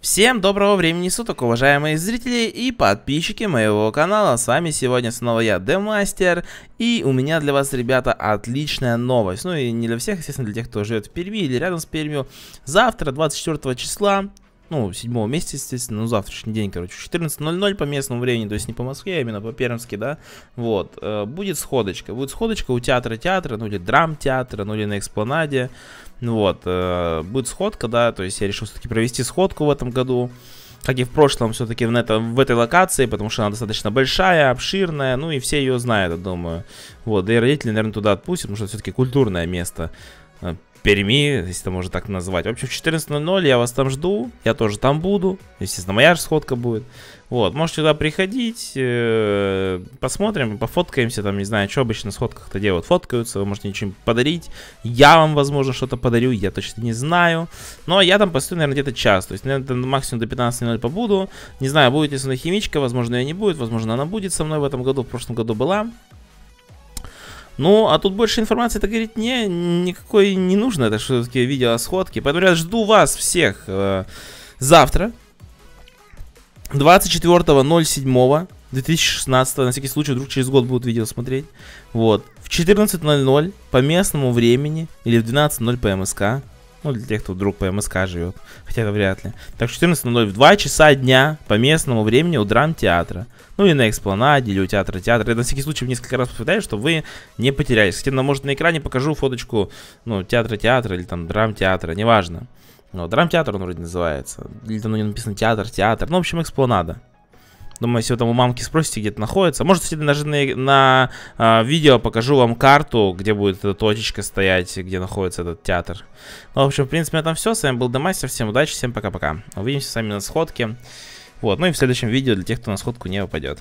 Всем доброго времени суток, уважаемые зрители и подписчики моего канала. С вами сегодня снова я, Демастер. И у меня для вас, ребята, отличная новость. Ну и не для всех, естественно, для тех, кто живет в Перми или рядом с Пермью. Завтра, 24 числа, ну, седьмого месяца, естественно, ну, завтрашний день, короче, 14.00 по местному времени, то есть не по Москве, а именно по-пермски, да, вот, э, будет сходочка, будет сходочка у театра-театра, ну, или драм-театра, ну, или на экспланаде, вот, э, будет сходка, да, то есть я решил все-таки провести сходку в этом году, как и в прошлом, все-таки в, этом, в этой локации, потому что она достаточно большая, обширная, ну и все ее знают, я думаю. Вот, да и родители, наверное, туда отпустят, потому что все-таки культурное место. Э, Перми, если это можно так назвать. В общем, в 14.00 я вас там жду, я тоже там буду. Естественно, моя же сходка будет. Вот, можете туда приходить, э, посмотрим, пофоткаемся, там, не знаю, что обычно в сходках-то делают, фоткаются, вы можете ничем подарить, я вам, возможно, что-то подарю, я точно не знаю, но ну, а я там постою, наверное, где-то час, то есть, наверное, максимум до 15.00 побуду, не знаю, будет ли со мной химичка, возможно, ее не будет, возможно, она будет со мной в этом году, в прошлом году была, ну, а тут больше информации, это говорить не, никакой не нужно. Это все-таки видео о сходке. Поэтому, ребят, жду вас всех э, завтра. 24.07.2016. На всякий случай, вдруг через год будут видео смотреть. Вот. В 14.00 по местному времени или в 12.00 по МСК. Ну, для тех, кто вдруг по МСК живет. Хотя это вряд ли. Так, 14.00 в 2 часа дня по местному времени у драм-театра. Ну и на экспланаде или у театра театра. Я на всякий случай несколько раз повторяю, чтобы вы не потерялись. Кстати, ну, может, на экране покажу фоточку, ну, театра театра или там драм-театра, неважно. Ну, драм-театр он вроде называется. Или там ну, не написано театр, театр. Ну, в общем, экспланада. Думаю, если вы там у мамки спросите, где это находится. Может, кстати, даже на, на а, видео покажу вам карту, где будет эта точечка стоять, где находится этот театр. Ну, в общем, в принципе, на этом все. С вами был Демастер. Всем удачи, всем пока-пока. Увидимся с вами на сходке. Вот, ну и в следующем видео для тех, кто на сходку не попадет.